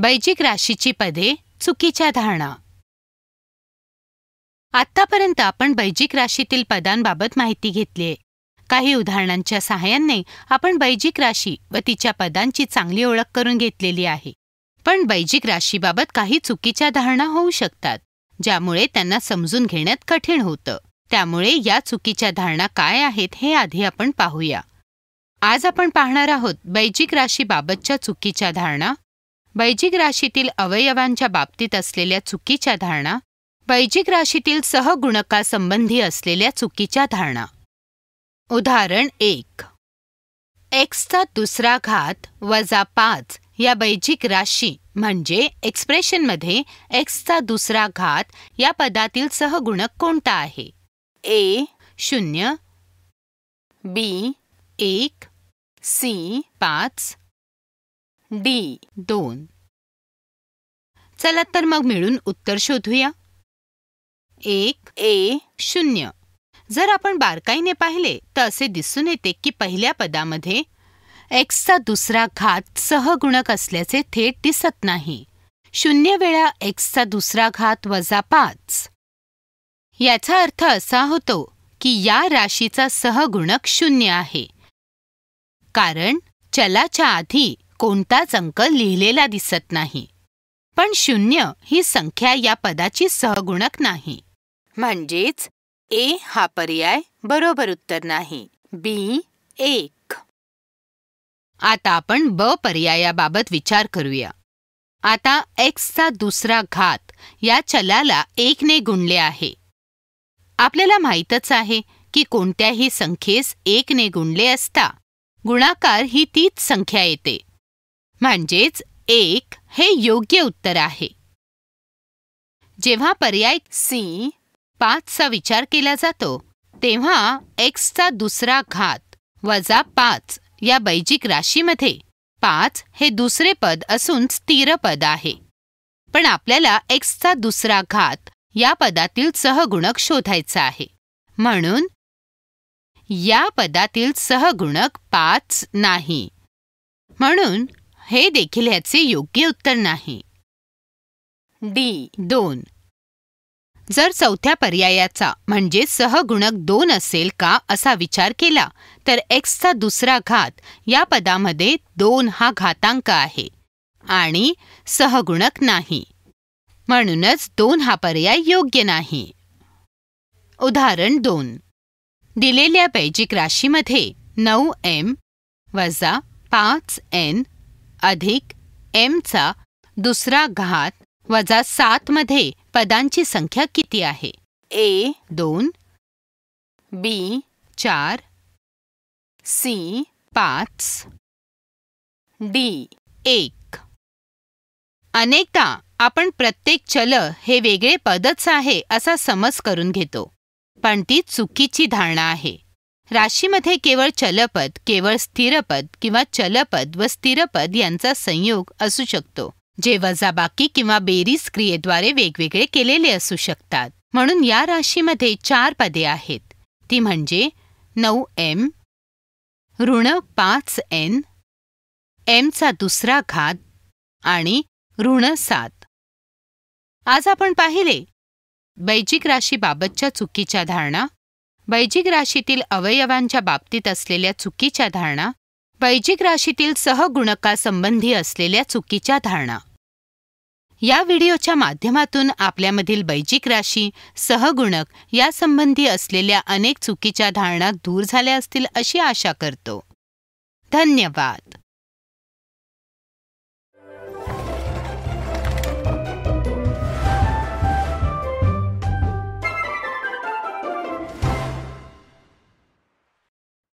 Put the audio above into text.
वैजिक राशीची पदे चुकीच्या धारणा आत्तापर्यंत आपण बैजिक राशीतील पदांबाबत माहिती घेतलीये काही उदाहरणांच्या सहाय्याने आपण बैजिक राशी व तिच्या पदांची चांगली ओळख करून घेतलेली आहे पण बैजिक राशीबाबत काही चुकीच्या धारणा होऊ शकतात ज्यामुळे त्यांना समजून घेण्यात कठीण होतं त्यामुळे या चुकीच्या धारणा काय आहेत हे आधी आपण पाहूया आज आपण पाहणार आहोत बैजिक राशीबाबतच्या चुकीच्या धारणा वैजिक राशीतील अवयवांच्या बाबतीत असलेल्या चुकीच्या धारणा वैजिक राशीतील सहगुणकासंबंधी असलेल्या चुकीच्या धारणा उदाहरण एक एक्सचा दुसरा घात वजा पाच या बैजिक राशी म्हणजे एक्सप्रेशनमध्ये एक्सचा दुसरा घात या पदातील सहगुणक कोणता आहे ए शून्य बी एक सी पाच डी दोन चला तर मग मिळून उत्तर शोधूया एक ए शून्य जर आपण बारकाईने पाहिले तर असे दिसून येते की पहिल्या पदामध्ये एक्सचा दुसरा घात सहगुणक असल्याचे थेट दिसत नाही शून्य वेळा एक्सचा दुसरा घात वजा पाच याचा अर्थ असा होतो की या राशीचा सहगुणक शून्य आहे कारण चलाच्या आधी कोणताच अंक लिहिलेला दिसत नाही पण शून्य ही संख्या या पदाची सहगुणक नाही म्हणजेच ए हा पर्याय बरोबर उत्तर नाही बी एक आता आपण ब पर्यायाबाबत विचार करूया आता एक्सचा दुसरा घात या चलाला एकने गुणले आहे आपल्याला माहितच आहे की कोणत्याही संख्येस एकने गुणले असता गुणाकार ही तीच संख्या येते म्हणजेच एक हे योग्य उत्तर आहे जेव्हा पर्याय सी पाचचा विचार केला जातो तेव्हा एक्सचा दुसरा घात वजा पाच या बैजिक राशीमध्ये पाच हे दुसरे पद असून स्थिर पद आहे पण आपल्याला एक्सचा दुसरा घात या पदातील सहगुणक शोधायचा आहे म्हणून या पदातील सहगुणक पाच नाही म्हणून हे देखील ह्याचे योग्य उत्तर नाही डी दोन जर चौथ्या पर्यायाचा म्हणजे सहगुणक दोन असेल का असा विचार केला तर एक्सचा दुसरा घात या पदामध्ये दोन हा घातांक आहे आणि सहगुणक नाही म्हणूनच दोन हा पर्याय योग्य नाही उदाहरण दोन दिलेल्या पैजिक राशीमध्ये नऊ एम वजा पाच एन अधिक एमचा दुसरा घात वजा सात मध्ये पदांची संख्या किती आहे ए दोन बी चार सी पाच डी एक अनेकदा आपण प्रत्येक चल हे वेगळे पदच आहे असा समज करून घेतो पण ती चुकीची धारणा आहे राशीमध्ये केवळ चलपद केवळ स्थिरपद किंवा चलपद व स्थिरपद यांचा संयोग असू शकतो जे वजाबाकी किंवा बेरीज क्रियेद्वारे वेगवेगळे केलेले असू शकतात म्हणून या राशीमध्ये चार पदे आहेत ती म्हणजे नऊ एम ऋण पाच एन एमचा दुसरा घात आणि ऋण सात आज आपण पाहिले वैजिक राशीबाबतच्या चुकीच्या धारणा वैजिक राशीतील अवयवांच्या बाबतीत असलेल्या चुकीच्या धारणा वैजिक राशीतील सहगुणकासंबंधी असलेल्या चुकीच्या धारणा या व्हिडिओच्या माध्यमातून आपल्यामधील वैजिक राशी सहगुणक यासंबंधी असलेल्या अनेक चुकीच्या धारणा दूर झाल्या असतील अशी आशा करतो धन्यवाद